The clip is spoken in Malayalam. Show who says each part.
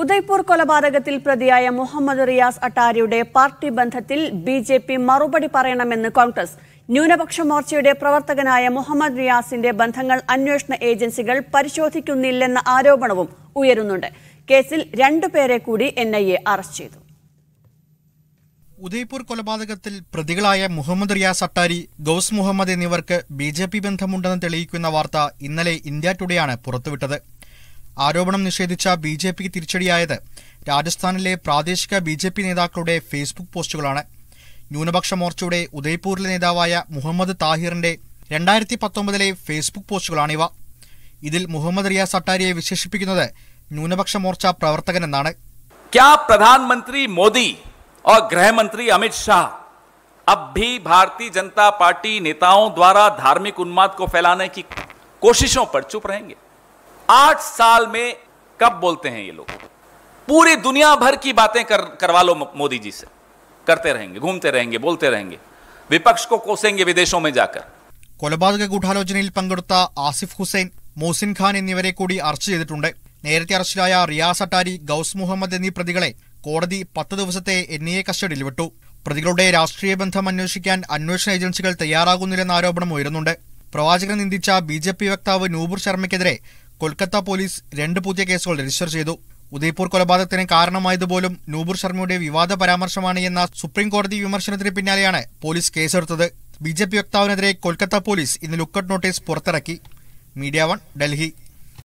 Speaker 1: ഉദയ്പൂർ കൊലപാതകത്തിൽ പ്രതിയായ മുഹമ്മദ് റിയാസ് അട്ടാരിയുടെ പാർട്ടി ബന്ധത്തിൽ ബി മറുപടി പറയണമെന്ന് കോൺഗ്രസ് ന്യൂനപക്ഷ മോർച്ചയുടെ പ്രവർത്തകനായ മുഹമ്മദ് റിയാസിന്റെ ബന്ധങ്ങൾ അന്വേഷണ ഏജൻസികൾ പരിശോധിക്കുന്നില്ലെന്ന ആരോപണവും ഉയരുന്നുണ്ട് കേസിൽ രണ്ടുപേരെ കൂടി എൻ ഐ എ അറസ്റ്റ് ചെയ്തു ഉദയ്പൂർ
Speaker 2: കൊലപാതകത്തിൽ പ്രതികളായ മുഹമ്മദ് റിയാസ് അട്ടാരി ഗൌസ് മുഹമ്മദ് എന്നിവർക്ക് ബി ബന്ധമുണ്ടെന്ന് തെളിയിക്കുന്ന വാർത്ത ഇന്നലെ ഇന്ത്യ ടുഡേയാണ് പുറത്തുവിട്ടത് ആരോപണം നിഷേധിച്ച ബി ജെ പിക്ക് തിരിച്ചടിയായത് രാജസ്ഥാനിലെ പ്രാദേശിക ബി ജെ പി നേതാക്കളുടെ ഫേസ്ബുക്ക് പോസ്റ്റുകളാണ് ന്യൂനപക്ഷ മോർച്ചയുടെ ഉദയ്പൂരിലെ നേതാവായ മുഹമ്മദ് താഹിറിന്റെ രണ്ടായിരത്തി പത്തൊമ്പതിലെ ഫേസ്ബുക്ക് പോസ്റ്റുകളാണിവ ഇതിൽ മുഹമ്മദ് റിയാസ് അട്ടാരിയെ വിശേഷിപ്പിക്കുന്നത് ന്യൂനപക്ഷ മോർച്ച പ്രവർത്തകൻ എന്നാണ്
Speaker 3: പ്രധാനമന്ത്രി മോദി ഓർ ഗൃഹമന്ത്രി അമിത് ഷാ अब भी भारतीय जनता पार्टी नेताओं द्वारा धार्मिक उन्माद को फैलाने की कोशिशों पर चुप रहेंगे आठ साल में कब बोलते हैं ये लोग पूरी दुनिया भर की बातें कर करवा लो मोदी जी से करते रहेंगे घूमते रहेंगे बोलते रहेंगे വിപക്ഷ കോസെങ്കി വിദേശോ ജാക്കർ
Speaker 2: കൊലപാതക ഗൂഢാലോചനയിൽ പങ്കെടുത്ത ആസിഫ് ഹുസൈൻ മോസിൻ ഖാൻ എന്നിവരെ കൂടി അറസ്റ്റ് ചെയ്തിട്ടുണ്ട് നേരത്തെ അറസ്റ്റിലായ റിയാസ് അട്ടാരി ഗൌസ് മുഹമ്മദ് എന്നീ പ്രതികളെ കോടതി പത്ത് ദിവസത്തെ എൻ എ e കസ്റ്റഡിയിൽ വിട്ടു പ്രതികളുടെ രാഷ്ട്രീയ ബന്ധം അന്വേഷിക്കാൻ അന്വേഷണ ഏജൻസികൾ തയ്യാറാകുന്നില്ലെന്ന ആരോപണം ഉയരുന്നുണ്ട് പ്രവാചകനെ നിന്ദിച്ച ബി ജെ പി വക്താവ് നൂപുർ ശർമ്മയ്ക്കെതിരെ കൊൽക്കത്ത പോലീസ് രണ്ട് പുതിയ കേസുകൾ രജിസ്റ്റർ ചെയ്തു ഉദയ്പൂർ കൊലപാതകത്തിന് കാരണമായതുപോലും നൂപുർ ശർമ്മയുടെ വിവാദ പരാമർശമാണ് എന്ന സുപ്രീം കോടതി വിമർശനത്തിന് പിന്നാലെയാണ് പോലീസ് കേസെടുത്തത് ബി ജെ പി വക്താവിനെതിരെ കൊൽക്കത്ത പോലീസ് ഇന്ന് ലുക്കൌട്ട് നോട്ടീസ് പുറത്തിറക്കി മീഡിയ വൺ ഡൽഹി